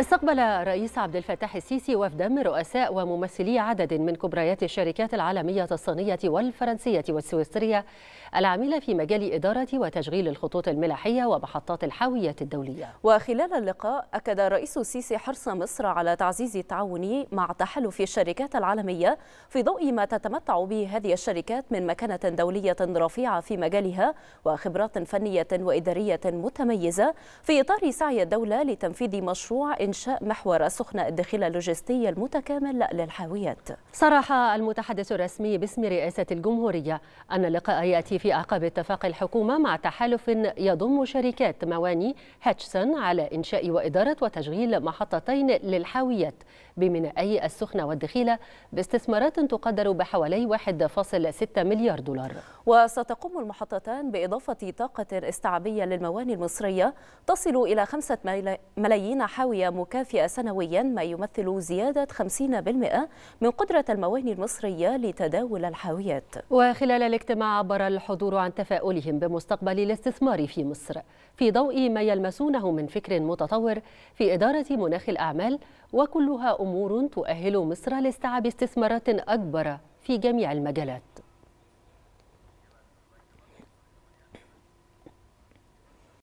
استقبل الرئيس عبد الفتاح السيسي وفدا من رؤساء وممثلي عدد من كبريات الشركات العالمية الصينية والفرنسية والسويسرية العاملة في مجال إدارة وتشغيل الخطوط الملاحية ومحطات الحاوية الدولية وخلال اللقاء أكد الرئيس السيسي حرص مصر على تعزيز التعاون مع تحالف الشركات العالمية في ضوء ما تتمتع به هذه الشركات من مكانة دولية رفيعة في مجالها وخبرات فنية وإدارية متميزة في إطار سعي الدولة لتنفيذ مشروع إنشاء محور السخنة الداخلة اللوجستي المتكامل للحاويات صرح المتحدث الرسمي باسم رئاسة الجمهورية أن اللقاء يأتي في أعقاب اتفاق الحكومة مع تحالف يضم شركات مواني هاتشسون على إنشاء وإدارة وتشغيل محطتين للحاويات بمينائي السخنة والدخيلة باستثمارات تقدر بحوالي 1.6 مليار دولار وستقوم المحطتان بإضافة طاقة استعابية للمواني المصرية تصل إلى 5 ملايين حاوية مكافئة سنويا ما يمثل زيادة 50% من قدرة المواني المصرية لتداول الحاويات وخلال الاجتماع عبر الحضور عن تفاؤلهم بمستقبل الاستثمار في مصر في ضوء ما يلمسونه من فكر متطور في إدارة مناخ الأعمال وكلها أمور تؤهل مصر لاستيعاب استثمارات أكبر في جميع المجالات